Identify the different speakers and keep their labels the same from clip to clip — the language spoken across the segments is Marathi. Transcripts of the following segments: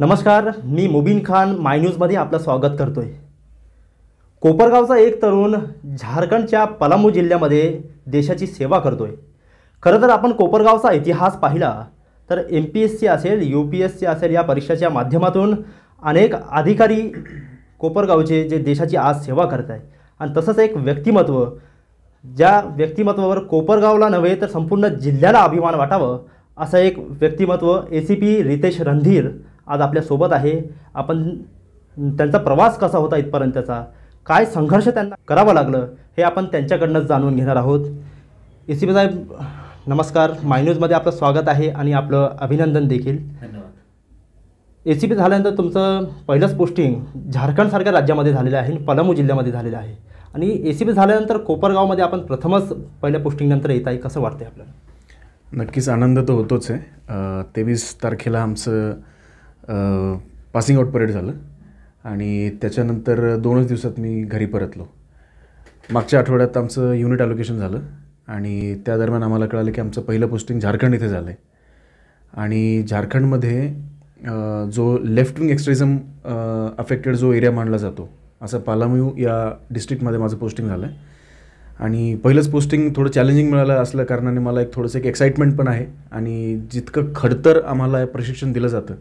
Speaker 1: नमस्कार मी मुबीन खान माय न्यूजमध्ये आपलं स्वागत करतो आहे कोपरगावचा एक तरुण झारखंडच्या पलामू जिल्ह्यामध्ये देशाची सेवा करतो आहे खरं तर आपण कोपरगावचा इतिहास पाहिला तर एम पी एस सी असेल यू पी एस सी असेल या परीक्षेच्या माध्यमातून अनेक अधिकारी कोपरगावचे जे देशाची आज सेवा करत आहे आणि तसंच एक व्यक्तिमत्व ज्या व्यक्तिमत्वावर कोपरगावला नव्हे तर संपूर्ण जिल्ह्याला अभिमान वाटावं असं एक व्यक्तिमत्व A C P Ritesh Randhir आज आपल्यासोबत आहे आपण त्यांचा प्रवास कसा होता इथपर्यंतचा काय संघर्ष त्यांना करावा लागलं हे आपण त्यांच्याकडनंच जाणून घेणार आहोत ए सी बी साहेब नमस्कार मायन्यूजमध्ये आपलं स्वागत आहे आणि आपलं अभिनंदन देखील ए सी बी झाल्यानंतर तुमचं पहिलंच पोस्टिंग झारखंडसारख्या राज्यामध्ये झालेलं आहे आणि पलामू जिल्ह्यामध्ये झालेलं आहे आणि ए सी पी झाल्यानंतर कोपरगावमध्ये आपण प्रथमच पहिल्या पोस्टिंगनंतर
Speaker 2: येत आहे कसं वाटतं आपल्याला नक्कीच आनंद तर होतोच आहे तेवीस तारखेला आमचं पासिंग आउट परेड झालं आणि त्याच्यानंतर दोनच दिवसात मी घरी परतलो मागच्या आठवड्यात आमचं युनिट ॲलोकेशन झालं आणि त्या दरम्यान आम्हाला कळालं की आमचं पहिलं पोस्टिंग झारखंड इथे झालं आहे आणि झारखंडमध्ये जो लेफ्ट विंग एक्स्ट्रिझम अफेक्टेड जो एरिया मानला जातो असं पालामयू या डिस्ट्रिक्टमध्ये माझं पोस्टिंग झालं आहे आणि पहिलंच पोस्टिंग थोडं चॅलेंजिंग मिळालं असल्या कारणाने मला एक थोडंसं एक एक्साइटमेंट पण आहे आणि जितकं खडतर आम्हाला प्रशिक्षण दिलं जातं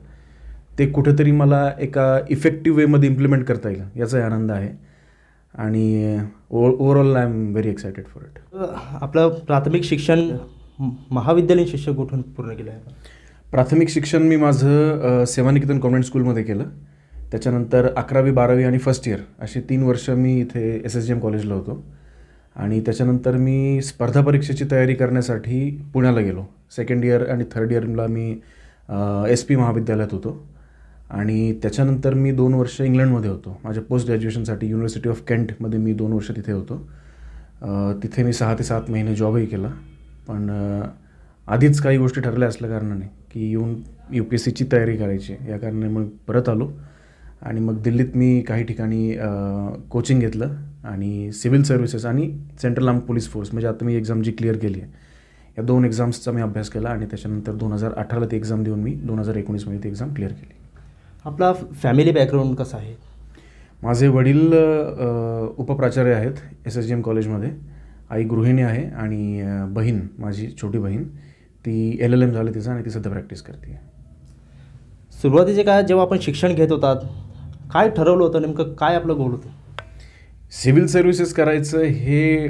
Speaker 2: ते कुठेतरी मला एका इफेक्टिव्ह वेमध्ये इम्प्लिमेंट करता येईल याचाही आनंद आहे आणि ओ overall I am very excited for it आपलं प्राथमिक
Speaker 1: शिक्षण महाविद्यालयीन शिक्षक कुठून पूर्ण केलं आहे
Speaker 2: प्राथमिक शिक्षण मी माझं सेवानिकेतन कॉन्व्हेंट स्कूलमध्ये केलं त्याच्यानंतर अकरावी बारावी आणि फर्स्ट इयर असे तीन वर्ष मी इथे एस एस जी एम कॉलेजला होतो आणि त्याच्यानंतर मी स्पर्धा परीक्षेची तयारी करण्यासाठी पुण्याला गेलो सेकंड इयर आणि थर्ड इयरला मी एस पी महाविद्यालयात होतो आणि त्याच्यानंतर मी दोन वर्ष इंग्लंडमध्ये होतो माझ्या पोस्ट ग्रॅज्युएशनसाठी युनिव्हर्सिटी ऑफ केंटमध्ये मी दोन वर्ष तिथे होतो तिथे मी सहा ते सात महिने जॉबही केला पण आधीच काही गोष्टी ठरल्या असल्या कारणाने की येऊन यू पी एस सीची तयारी करायची या कारणाने मग परत आलो आणि मग दिल्लीत मी काही ठिकाणी कोचिंग घेतलं आणि सिव्हिल सर्व्हिसेस आणि सेंट्रल आर्म पोलीस फोर्स म्हणजे आता मी एक्झाम जी क्लिअर केली आहे या दोन एक्झाम्सचा मी अभ्यास केला आणि त्याच्यानंतर दोन हजार अठराला ती एक्झाम देऊन मी दोन हजार एकोणीसमध्ये ती एक्झाम क्लिअर केली
Speaker 1: आपला फॅमिली बॅकग्राऊंड कसा आहे
Speaker 2: माझे वडील उपप्राचार्य आहेत एस एस जी एम कॉलेजमध्ये आई गृहिणी आहे आणि बहीण माझी छोटी बहीण ती एल एल एम झाली तिचं आणि ती सध्या प्रॅक्टिस करते
Speaker 1: सुरुवातीचे काय जेव्हा आपण शिक्षण घेत होतात काय ठरवलं होतं नेमकं काय आपलं गोल होतं
Speaker 2: सिव्हिल सर्व्हिसेस करायचं हे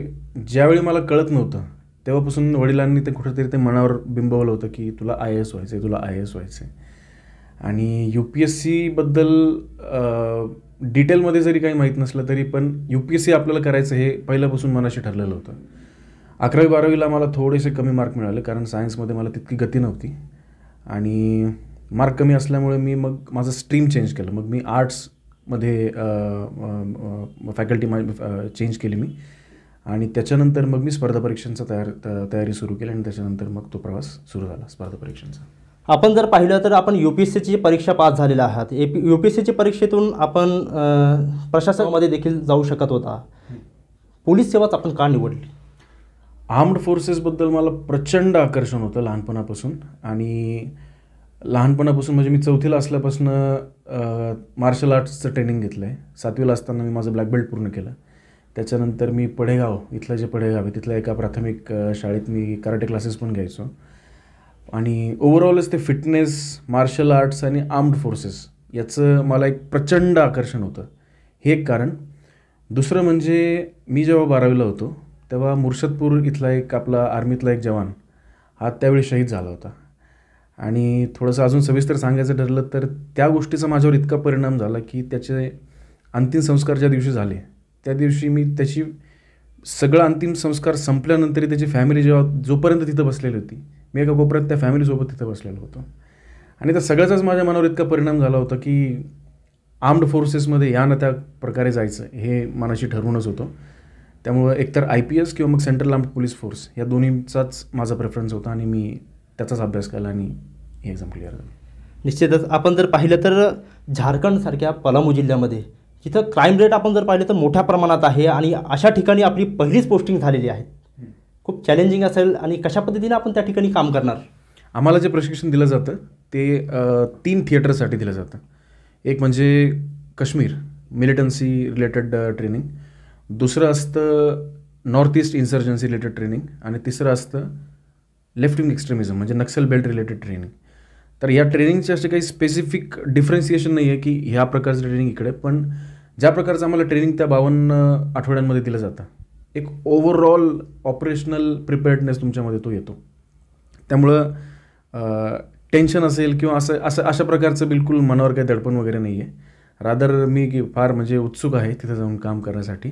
Speaker 2: ज्यावेळी मला कळत नव्हतं तेव्हापासून वडिलांनी ते कुठेतरी ते मनावर बिंबवलं होतं की तुला आय ए एस व्हायचं आहे तुला आय ए एस व्हायचं आहे आणि यू पी एस सीबद्दल डिटेलमध्ये जरी काही माहीत नसलं तरी पण यू पी एस सी आपल्याला करायचं हे पहिल्यापासून मनाशी ठरलेलं होतं अकरावी बारावीला मला थोडेसे कमी मार्क मिळाले कारण सायन्समध्ये मला तितकी गती नव्हती आणि मार्क कमी असल्यामुळे मी मग माझं स्ट्रीम चेंज केलं मग मी आर्ट्समध्ये फॅकल्टी मा चेंज केली मी आणि त्याच्यानंतर मग मी स्पर्धा परीक्षांचा तयार तयारी सुरू केली आणि त्याच्यानंतर मग तो प्रवास सुरू झाला स्पर्धा परीक्षांचा
Speaker 1: आपण जर पाहिलं तर आपण यू पी एस सीची परीक्षा पास झालेला आहात A P U P S सीच्या परीक्षेतून आपण प्रशासनामध्ये देखील
Speaker 2: जाऊ शकत होता पोलीस सेवाच आपण का निवडली आर्म्ड फोर्सेसबद्दल मला प्रचंड आकर्षण होतं लहानपणापासून आणि लहानपणापासून म्हणजे मी चौथीला असल्यापासून मार्शल आर्ट्सचं ट्रेनिंग घेतलं आहे सातवीला असताना मी माझं ब्लॅक बेल्ट पूर्ण केलं त्याच्यानंतर मी पडेगाव इथलं जे पडेगाव आहे तिथल्या एका प्राथमिक शाळेत मी कराटे क्लासेस पण घ्यायचो आणि ओवरऑलच ते फिटनेस मार्शल आर्ट्स आणि आर्म्ड फोर्सेस याचं मला एक प्रचंड आकर्षण होतं हे एक कारण दुसरं म्हणजे मी जेव्हा बारावीला होतो तेव्हा मुर्शदपूर इथला एक आपला आर्मीतला एक जवान हा त्यावेळी शहीद झाला होता आणि थोडंसं अजून सविस्तर सांगायचं ठरलं तर त्या गोष्टीचा माझ्यावर इतका परिणाम झाला की त्याचे अंतिम संस्कार ज्या दिवशी झाले त्या दिवशी मी त्याची सगळा अंतिम संस्कार संपल्यानंतरही त्याची फॅमिली जेव्हा जोपर्यंत तिथं बसलेली होती मी एका कोपऱ्यात त्या फॅमिलीसोबत तिथं बसलेलो होतो आणि त्या सगळ्याचाच माझ्या मनावर इतका परिणाम झाला होता की आर्म्ड फोर्सेसमध्ये या ना त्या प्रकारे जायचं हे मनाशी ठरवूनच होतं त्यामुळं एकतर आय पी एस किंवा मग सेंट्रल आर्म्ड पोलीस फोर्स या दोन्हीचाच माझा प्रेफरन्स होता आणि मी त्याचाच अभ्यास केला आणि ही एक्झाम क्लिअर झाली
Speaker 1: निश्चितच आपण जर पाहिलं तर झारखंडसारख्या पलामू जिल्ह्यामध्ये तिथं क्राईम रेट आपण जर पाहिलं तर मोठ्या प्रमाणात आहे आणि अशा ठिकाणी आपली पहिलीच पोस्टिंग झालेली आहे खूप चॅलेंजिंग असेल
Speaker 2: आणि कशा पद्धतीने आपण त्या ठिकाणी काम करणार आम्हाला जे प्रशिक्षण दिलं जातं ते तीन थिएटरसाठी दिलं जातं एक म्हणजे काश्मीर मिलिटन्सी रिलेटेड ट्रेनिंग दुसरं असतं north east insurgency related training आणि तिसरं असतं लेफ्ट विंग एक्स्ट्रीमिझम म्हणजे नक्सल बेल्ट रिलेटेड ट्रेनिंग तर या ट्रेनिंगचे असे काही स्पेसिफिक डिफरन्सिएशन नाही आहे की ह्या प्रकारचं ट्रेनिंग इकडे पण ज्या प्रकारचं आम्हाला ट्रेनिंग त्या बावन्न आठवड्यांमध्ये दिलं जातं एक ओव्हरऑल ऑपरेशनल प्रिपेअर्डनेस तुमच्यामध्ये तो येतो त्यामुळं टेन्शन असेल किंवा असं असं अशा प्रकारचं बिलकुल मनावर काही दडपण वगैरे नाही आहे रादर मी की फार म्हणजे उत्सुक आहे तिथं जाऊन काम करण्यासाठी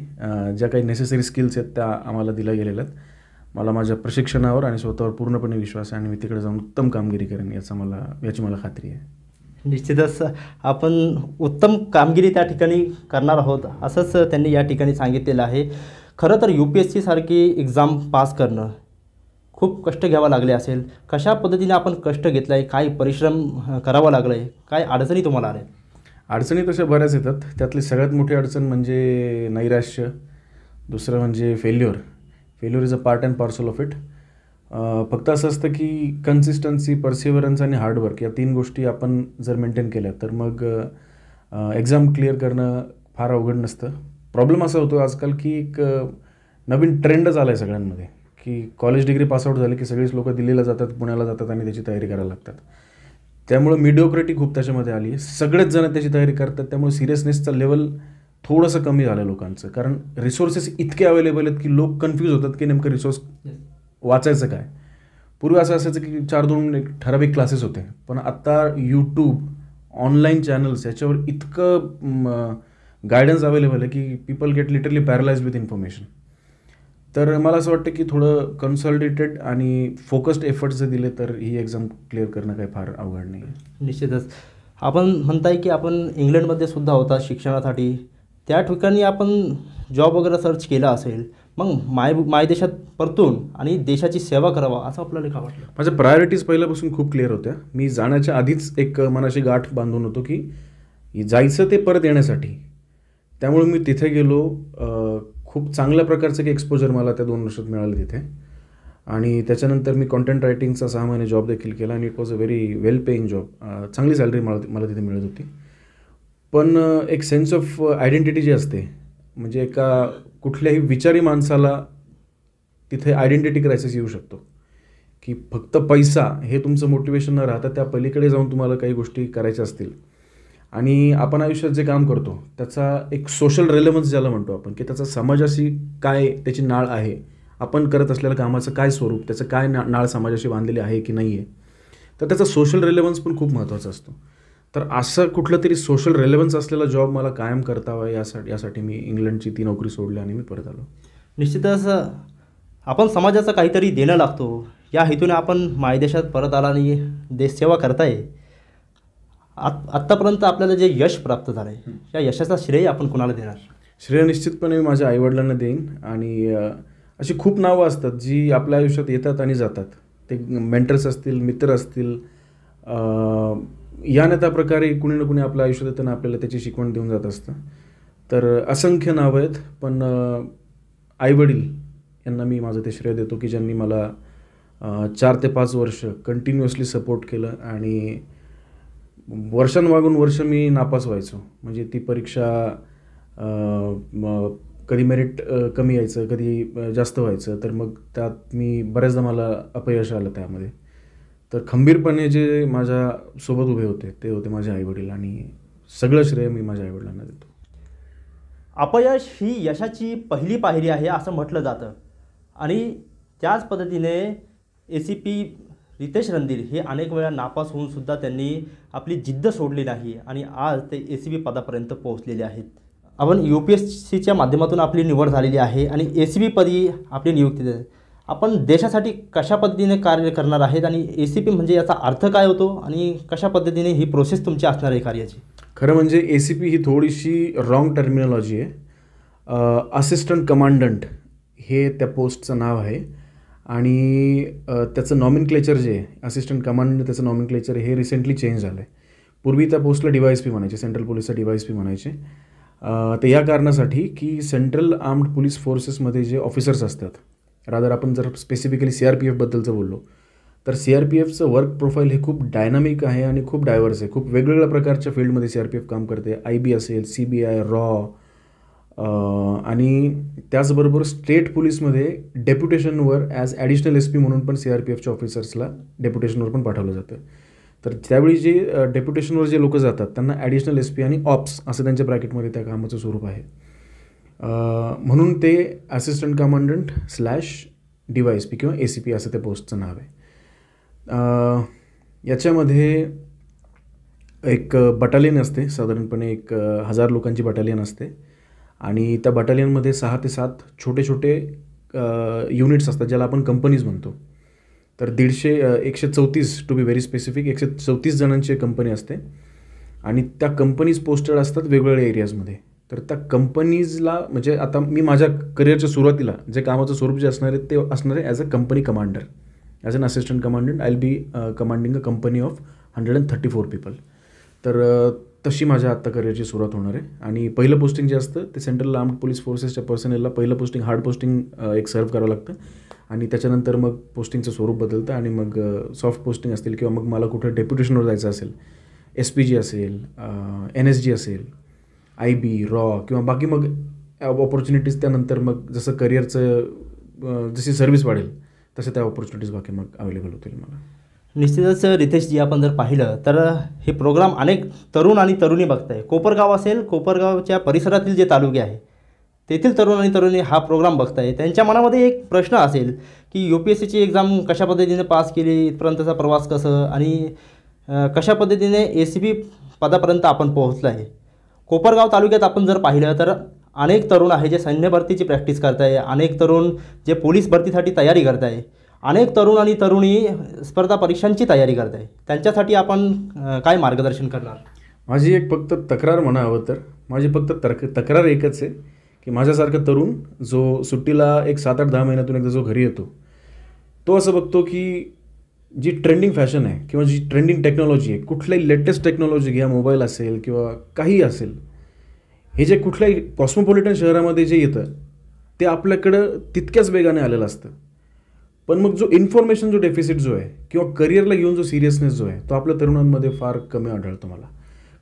Speaker 2: ज्या काही नेसेसरी स्किल्स आहेत त्या आम्हाला दिल्या गेलेल्या आहेत मला माझ्या प्रशिक्षणावर आणि स्वतःवर पूर्णपणे विश्वास आहे आणि मी तिकडे जाऊन उत्तम कामगिरी करेन याचा मला याची मला खात्री आहे
Speaker 1: निश्चितच आपण उत्तम कामगिरी त्या ठिकाणी करणार आहोत असंच त्यांनी या ठिकाणी सांगितलेलं आहे खरं तर यू पी एस सीसारखी एक्झाम पास करणं खूप कष्ट घ्यावा लागले असेल कशा पद्धतीने आपण कष्ट घेतला आहे काय परिश्रम करावा लागला आहे काय अडचणी तुम्हाला आल्या
Speaker 2: अडचणी तशा बऱ्याच येतात त्यातली सगळ्यात मोठी अडचण म्हणजे नैराश्य दुसरं म्हणजे failure failure is a part and parcel of it फक्त असं असतं की कन्सिस्टन्सी पर्सिवरन्स आणि हार्डवर्क या तीन गोष्टी आपण जर मेंटेन केल्या तर मग एक्झाम क्लिअर करणं फार अवघड नसतं प्रॉब्लेम असा होतो आजकाल की एक नवीन ट्रेंडच आला आहे सगळ्यांमध्ये की कॉलेज डिग्री पासआउट झाली की सगळीच लोकं दिल्लीला जातात पुण्याला जातात आणि त्याची तयारी करायला लागतात त्यामुळे मिडिओक्रेटी खूप त्याच्यामध्ये आली आहे सगळेच जण त्याची तयारी करतात त्यामुळे सिरियसनेसचं लेवल थोडंसं कमी झालं लोकांचं कारण रिसोर्सेस इतके अवेलेबल आहेत की लोक कन्फ्यूज होतात की नेमकं रिसोर्स वाचायचं काय पूर्वी असं असायचं की चार दोन एक ठराविक क्लासेस होते पण आत्ता यूट्यूब ऑनलाईन चॅनल्स याच्यावर इतकं गायडन्स अवेलेबल आहे की people get literally paralyse with information तर मला असं वाटतं की थोडं कन्सल्टेटेड आणि फोकस्ड एफर्ट्स जर दिले तर ही एक्झाम क्लिअर करणं काही फार अवघड नाही आहे
Speaker 1: निश्चितच आपण म्हणताय की आपण इंग्लंडमध्ये सुद्धा होता शिक्षणासाठी त्या ठिकाणी आपण जॉब वगैरे सर्च केला असेल मग माय मायदेशात परतून आणि देशाची सेवा करावा असं आपल्याला का वाटलं
Speaker 2: माझ्या प्रायोरिटीज पहिल्यापासून खूप क्लिअर होत्या मी जाण्याच्या आधीच एक मनाशी गाठ बांधून होतो की जायचं ते परत येण्यासाठी त्यामुळे मी तिथे गेलो खूप चांगल्या प्रकारचं एक एक्सपोजर मला त्या दोन वर्षात मिळालं तिथे आणि त्याच्यानंतर मी कॉन्टेंट रायटिंगचा सहा महिने जॉब देखील केला आणि it was a very well paying job चांगली सॅलरी मला मला तिथे मिळत होती पण एक सेन्स ऑफ आयडेंटिटी जी असते म्हणजे एका कुठल्याही विचारी माणसाला तिथे आयडेंटिटी क्रायसिस येऊ शकतो की फक्त पैसा हे तुमचं मोटिवेशन न राहता त्या पलीकडे जाऊन तुम्हाला काही गोष्टी करायच्या असतील आणि आपण आयुष्यात जे काम करतो त्याचा एक सोशल रेलेव्हन्स ज्याला म्हणतो आपण की त्याचा समाजाशी काय त्याची नाळ आहे आपण करत असलेल्या कामाचं काय स्वरूप त्याचं काय ना नाळ समाजाशी बांधलेली आहे की नाही आहे तर त्याचा सोशल रेलेव्हन्स पण खूप महत्त्वाचा असतो तर असं कुठलं तरी सोशल रेलेव्हन्स असलेला जॉब मला कायम करतावा यासाठी यासाठी मी इंग्लंडची ती नोकरी सोडली आणि मी परत आलो निश्चितच आपण समाजाचं काहीतरी देणं
Speaker 1: लागतो या हेतूने आपण मायदेशात परत आला आणि देशसेवा करताय आत आत्तापर्यंत आपल्याला जे यश प्राप्त झालं आहे त्या यशाचा श्रेय आपण कोणाला देणार
Speaker 2: श्रेय निश्चितपणे मी माझ्या आईवडिलांना देईन आणि अशी खूप नावं असतात जी आपल्या आयुष्यात येतात आणि जातात ते मेंटर्स असतील मित्र असतील या ना प्रकारे कुणी ना कुणी आपल्या आयुष्यात येताना आपल्याला त्याची शिकवण देऊन जात असतं तर असंख्य नावं आहेत पण आईवडील यांना मी माझं ते श्रेय देतो की ज्यांनी मला चार ते पाच वर्ष कंटिन्युअसली सपोर्ट केलं आणि वर्षांवागून वर्ष मी नापास व्हायचो म्हणजे ती परीक्षा कधी मेरिट कमी यायचं कधी जास्त व्हायचं तर मग त्यात मी बऱ्याचदा मला अपयश आलं त्यामध्ये तर खंबीरपणे जे माझ्या सोबत उभे होते ते होते माझे आईवडील आणि सगळं श्रेय मी माझ्या आईवडिलांना देतो अपयश
Speaker 1: ही यशाची पहिली पायरी आहे असं म्हटलं जातं आणि त्याच पद्धतीने A C P Ritesh Randhir हे अनेक वेळा नापास होऊनसुद्धा त्यांनी आपली जिद्द सोडली नाही आणि आज ते ए सी बी पदापर्यंत पोहोचलेले आहेत आपण यू पी एस सीच्या माध्यमातून आपली निवड झालेली आहे आणि ए सी बी पदी आपली नियुक्ती आपण देशासाठी कशा पद्धतीने कार्य करणार आहेत आणि ए सी पी म्हणजे याचा अर्थ काय होतो आणि कशा पद्धतीने ही प्रोसेस तुमची असणार आहे कार्याची
Speaker 2: खरं म्हणजे ए सी पी ही थोडीशी रॉंग टर्मिनॉलॉजी आहे असिस्टंट कमांडंट हे त्या पोस्टचं नाव आहे आणि त्याचं नॉमिन क्लेचर जे आहे असिस्टंट कमांडर त्याचं नॉमिन क्लेचर हे रिसेंटली चेंज झालं आहे पूर्वी त्या पोस्टला डी वाय एस पी म्हणायचे सेंट्रल पोलिसला डी वाय एस पी म्हणायचे तर या कारणासाठी की सेंट्रल आर्म्ड पोलीस फोर्सेसमध्ये जे ऑफिसर्स असतात रादर आपण जर स्पेसिफिकली सी आर पी एफबद्दलचं बोललो तर सी आर पी एफचं वर्क प्रोफाईल हे खूप डायनामिक आहे आणि खूप डायव्हर्स आहे खूप वेगवेगळ्या प्रकारच्या फील्डमध्ये सी आर पी एफ काम करते आय बी असेल सी बी आय रॉ आणि त्याचबरोबर स्टेट पोलीसमध्ये डेप्युटेशनवर ॲज ॲडिशनल एस पी म्हणून पण सी आर पी एफच्या ऑफिसर्सला डेप्युटेशनवर पण पाठवलं जातं तर त्यावेळी जे डेप्युटेशनवर जे लोकं जातात त्यांना ॲडिशनल एस पी आणि ऑप्स असं त्यांच्या ब्रॅकेटमध्ये त्या कामाचं स्वरूप आहे म्हणून ते assistant commandant slash D Y S P किंवा ए सी पी असं त्या पोस्टचं नाव आहे याच्यामध्ये एक बटालियन असते साधारणपणे एक हजार लोकांची बटालियन असते आणि त्या बटालियनमध्ये सहा ते सात छोटे छोटे युनिट्स असतात ज्याला आपण कंपनीज म्हणतो तर दीडशे एकशे चौतीस टू बी व्हेरी स्पेसिफिक एकशे चौतीस जणांची कंपनी असते आणि त्या कंपनीज पोस्टेड असतात वेगवेगळ्या एरियाजमध्ये तर त्या कंपनीजला म्हणजे आता मी माझ्या करिअरच्या सुरुवातीला जे कामाचं स्वरूप जे असणार आहे ते असणार आहे as a company commander as an assistant commandant I be commanding a company of hundred and thirty four people तर तशी माझ्या आत्ता करिअरची सुरुवात होणार आहे आणि पहिलं पोस्टिंग जे असतं ते सेंट्रल आर्म्ड पोलीस फोर्सेसच्या पर्सनेलला पहिलं पोस्टिंग हार्ड पोस्टिंग एक सर्व करावं लागतं आणि त्याच्यानंतर मग पोस्टिंगचं स्वरूप बदलतं आणि मग सॉफ्ट पोस्टिंग असतील किंवा मग मला कुठं डेप्युटेशनवर जायचं असेल एस पी जी असेल एन एस जी असेल आय बी रॉ किंवा बाकी मग ऑपॉर्च्युनिटीज त्यानंतर मग जसं करिअरचं जशी सर्व्हिस वाढेल तसे त्या ऑपॉर्च्युनिटीज बाकी मग अवेलेबल होतील मला निश्चितच रितेशजी आपण जर पाहिलं तर हे प्रोग्राम
Speaker 1: अनेक तरुण आणि तरुणी बघत आहे कोपरगाव असेल कोपरगावच्या परिसरातील जे तालुके आहे तेथील तरुण आणि तरुणी हा प्रोग्राम बघत आहे त्यांच्या मनामध्ये एक प्रश्न असेल की यू पी एस सीची एक्झाम कशा पद्धतीने पास केली इथपर्यंतचा प्रवास कसं आणि कशा पद्धतीने ए सी बी पदापर्यंत आपण पोहोचलं आहे कोपरगाव तालुक्यात आपण जर पाहिलं तर अनेक तरुण आहे जे सैन्य भरतीची प्रॅक्टिस करत आहे अनेक तरुण जे पोलीस भरतीसाठी तयारी करत आहे अनेक तरुण आणि तरुणी स्पर्धा परीक्षांची तयारी करत आहे त्यांच्यासाठी आपण काय मार्गदर्शन
Speaker 2: करणार माझी एक फक्त तक्रार म्हणावं तर माझी फक्त तर्क तक्रार एकच आहे की माझ्यासारखा तरुण जो सुट्टीला एक सात आठ दहा महिन्यातून एकदा जो घरी येतो तो असं बघतो की जी ट्रेंडिंग फॅशन आहे किंवा जी ट्रेंडिंग टेक्नॉलॉजी आहे कुठल्याही लेटेस्ट टेक्नॉलॉजी घ्या मोबाईल असेल किंवा काही असेल हे जे कुठल्याही कॉस्मोपॉलिटन शहरामध्ये जे येतं ते आपल्याकडं तितक्याच वेगाने आलेलं असतं पण मग जो इन्फॉर्मेशन जो डेफिसिट जो आहे किंवा करिअरला घेऊन जो सिरियसनेस जो आहे तो आपल्या तरुणांमध्ये फार कमी आढळतो मला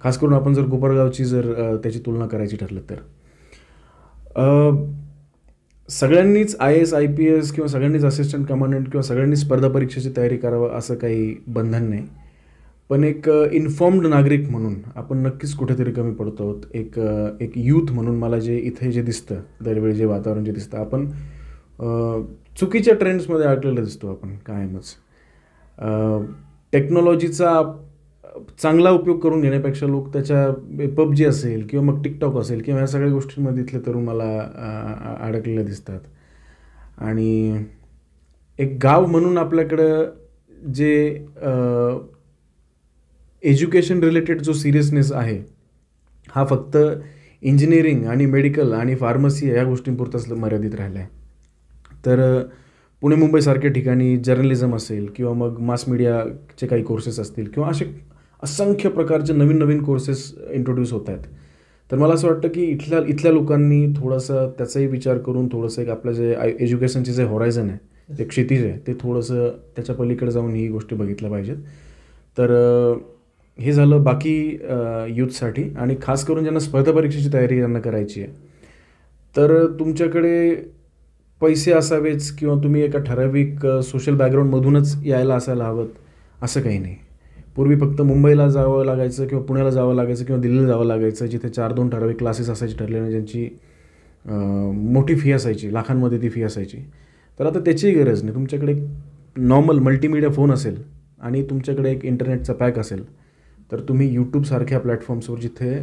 Speaker 2: खास करून आपण जर कोपरगावची जर त्याची तुलना करायची ठरलं तर सगळ्यांनीच I S I P S किंवा सगळ्यांनीच असिस्टंट कमांडंट किंवा सगळ्यांनी स्पर्धा परीक्षेची तयारी करावं असं काही बंधन नाही पण एक इन्फॉर्म्ड नागरिक म्हणून आपण नक्कीच कुठेतरी कमी पडतो आहोत एक एक यूथ म्हणून मला जे इथे जे दिसतं दरवेळी जे वातावरण जे दिसतं आपण चुकीच्या ट्रेंड्समध्ये अडकलेलं दिसतो आपण कायमच टेक्नॉलॉजीचा चांगला उपयोग करून घेण्यापेक्षा लोक त्याच्या पबजी असेल किंवा मग टिकटॉक असेल किंवा ह्या सगळ्या गोष्टींमध्ये इथले तरुण मला अडकलेले दिसतात आणि एक गाव म्हणून आपल्याकडं जे एज्युकेशन रिलेटेड जो सिरियसनेस आहे हा फक्त इंजिनिअरिंग आणि मेडिकल आणि फार्मसी या गोष्टींपुरताच मर्यादित राहिला आहे तर पुणे मुंबईसारख्या ठिकाणी जर्नलिझम असेल किंवा मग मास मीडियाचे काही कोर्सेस असतील किंवा असे असंख्य प्रकारचे नवीन नवीन कोर्सेस इंट्रोड्यूस होत आहेत तर मला असं वाटतं की इथल्या इथल्या लोकांनी थोडंसं त्याचाही विचार करून थोडंसं एक आपलं जे आय एज्युकेशनचे जे हॉरायझन आहे ते क्षितिज आहे ते थोडंसं त्याच्या पलीकडे जाऊन ही गोष्टी बघितल्या पाहिजेत तर हे झालं बाकी यूथसाठी आणि खास करून ज्यांना स्पर्धा परीक्षेची तयारी त्यांना करायची आहे तर तुमच्याकडे पैसे असावेच किंवा तुम्ही एका ठराविक सोशल बॅकग्राऊंडमधूनच यायला असायला हवं असं काही नाही पूर्वी फक्त मुंबईला जावं लागायचं किंवा पुण्याला जावं लागायचं किंवा दिल्लीला जावं लागायचं जिथे चार दोन ठराविक क्लासेस असायचे ठरलेले ज्यांची मोठी फी असायची लाखांमध्ये ती फी असायची तर आता त्याचीही गरज नाही तुमच्याकडे नॉर्मल मल्टीमिडिया फोन असेल आणि तुमच्याकडे एक इंटरनेटचा पॅक असेल तर तुम्ही यूट्यूबसारख्या प्लॅटफॉर्म्सवर जिथे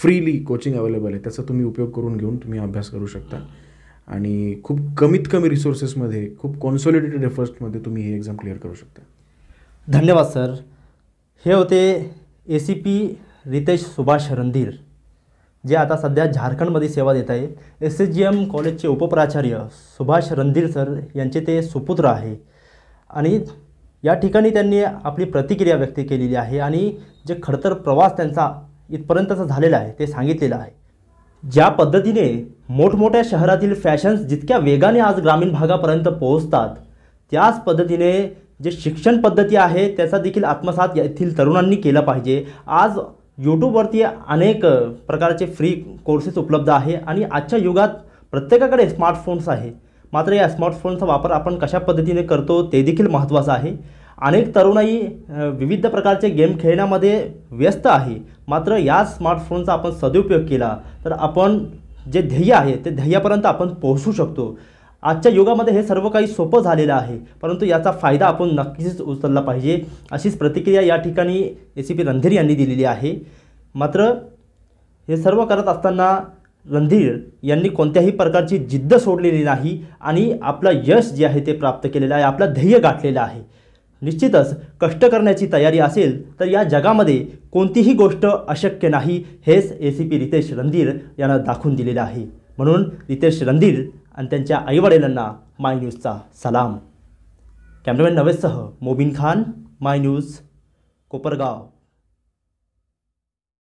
Speaker 2: फ्रीली कोचिंग अवेलेबल आहे त्याचा तुम्ही उपयोग करून घेऊन तुम्ही अभ्यास करू शकता आणि खूप कमीत कमी रिसोर्सेसमध्ये खूप कॉन्सॉलिडेटेड एफर्ट्समध्ये तुम्ही हे एक्झाम क्लिअर करू शकता धन्यवाद सर हे होते A C
Speaker 1: P Ritesh Subhash Randhir जे आता सध्या झारखंडमध्ये सेवा देत आहेत एस एस जी एम कॉलेजचे उपप्राचार्य सुभाष रणधीर सर यांचे ते सुपुत्र आहे आणि या ठिकाणी त्यांनी आपली प्रतिक्रिया व्यक्त केलेली आहे आणि जे खडतर प्रवास त्यांचा इथपर्यंतचा झालेला आहे ते सांगितलेलं आहे ज्या पद्धतीने मोठमोठ्या शहरातील फॅशन्स जितक्या वेगाने आज ग्रामीण भागापर्यंत पोहोचतात त्याच पद्धतीने जे शिक्षण पद्धती आहे त्याचा देखील आत्मसात येथील तरुणांनी केला पाहिजे आज यूट्यूबवरती अनेक प्रकारचे फ्री कोर्सेस उपलब्ध आहे आणि आजच्या युगात प्रत्येकाकडे स्मार्टफोन्स आहे मात्र या स्मार्टफोनचा वापर आपण कशा पद्धतीने करतो ते देखील महत्त्वाचं आहे अनेक तरुणाई विविध प्रकारचे गेम खेळण्यामध्ये व्यस्त आहे मात्र या स्मार्टफोनचा आपण सदुपयोग केला तर आपण जे ध्येय आहे ते ध्येयापर्यंत आपण पोहोचू शकतो आजच्या युगामध्ये हे सर्व काही सोपं झालेलं आहे परंतु याचा फायदा आपण नक्कीच उचलला पाहिजे अशीच प्रतिक्रिया या ठिकाणी ए सी पी रणधीर यांनी दिलेली आहे मात्र हे सर्व करत असताना रणधीर यांनी कोणत्याही प्रकारची जिद्द सोडलेली नाही आणि आपलं यश जे आहे ते प्राप्त केलेलं आहे आपलं ध्येय गाठलेलं आहे निश्चितच कष्ट करण्याची तयारी असेल तर या जगामध्ये कोणतीही गोष्ट अशक्य नाही हेच A C P Ritesh Randhir यांना दाखवून दिलेलं आहे म्हणून रितेश रणधीर आणि त्यांच्या आईवडिलांना माय न्यूजचा सलाम कॅमेरामॅन नवेसह मोबिन खान माय न्यूज कोपरगाव